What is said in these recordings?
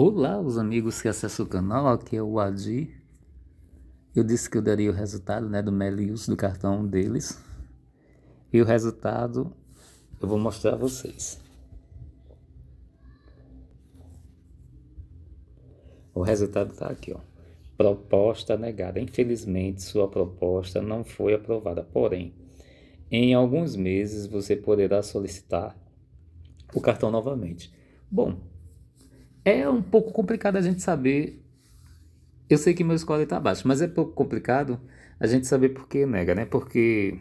Olá, os amigos que acessam o canal, aqui é o Adi. Eu disse que eu daria o resultado né, do Melius, do cartão deles. E o resultado eu vou mostrar a vocês. O resultado está aqui, ó. Proposta negada. Infelizmente, sua proposta não foi aprovada. Porém, em alguns meses você poderá solicitar o cartão novamente. Bom, é um pouco complicado a gente saber. Eu sei que meu score está baixo, mas é pouco complicado a gente saber por que nega, né? Porque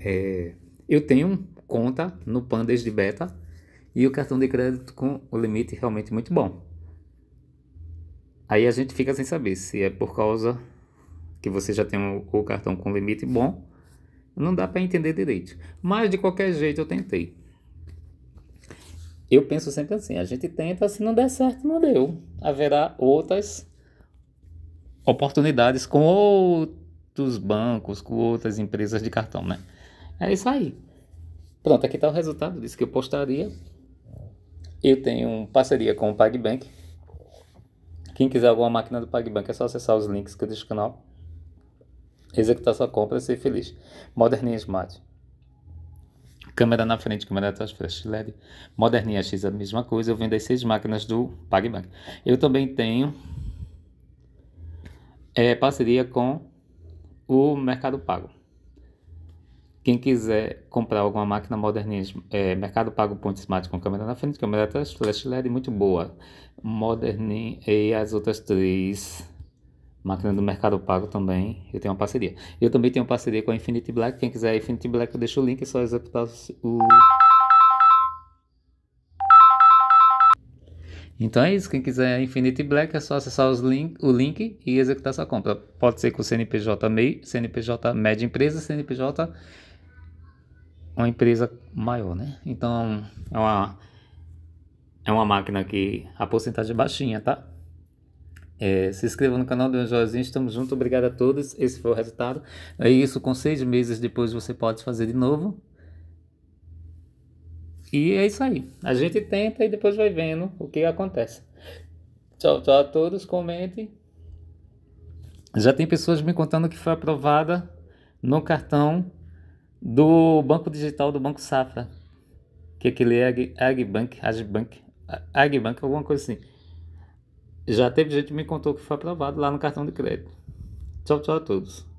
é, eu tenho conta no Pandas de Beta e o cartão de crédito com o limite é realmente muito bom. Aí a gente fica sem saber se é por causa que você já tem o cartão com limite bom. Não dá para entender direito. Mas de qualquer jeito eu tentei. Eu penso sempre assim: a gente tenta, se não der certo, não deu. Haverá outras oportunidades com outros bancos, com outras empresas de cartão, né? É isso aí. Pronto, aqui está o resultado disso que eu postaria. Eu tenho parceria com o PagBank. Quem quiser alguma máquina do PagBank é só acessar os links que eu deixo no canal. Executar sua compra e ser feliz. Moderninha Smart câmera na frente, câmera atrás, flash LED. Moderninha X é a mesma coisa, eu vendo as seis máquinas do PagBank. Eu também tenho é, parceria com o Mercado Pago. Quem quiser comprar alguma máquina moderninha, é, Mercado Pago ponto Smart com câmera na frente, câmera atrás, flash LED, muito boa. Moderninha e as outras três máquina do Mercado Pago também, eu tenho uma parceria. Eu também tenho uma parceria com a Infinity Black, quem quiser Infinity Black, eu deixo o link, é só executar o... Então é isso, quem quiser Infinity Black é só acessar link, o link e executar sua compra. Pode ser com CNPJ MEI, CNPJ média empresa, CNPJ uma empresa maior, né? Então é uma, é uma máquina que a porcentagem é baixinha, tá? É, se inscreva no canal do joinha, estamos juntos, obrigado a todos. Esse foi o resultado. É isso, com seis meses depois você pode fazer de novo. E é isso aí. A gente tenta e depois vai vendo o que acontece. Tchau, tchau a todos, comentem. Já tem pessoas me contando que foi aprovada no cartão do Banco Digital do Banco Safra. Que aquele é Ag, Agbank, Agbank, Agbank, alguma coisa assim. Já teve gente que me contou que foi aprovado lá no cartão de crédito. Tchau, tchau a todos.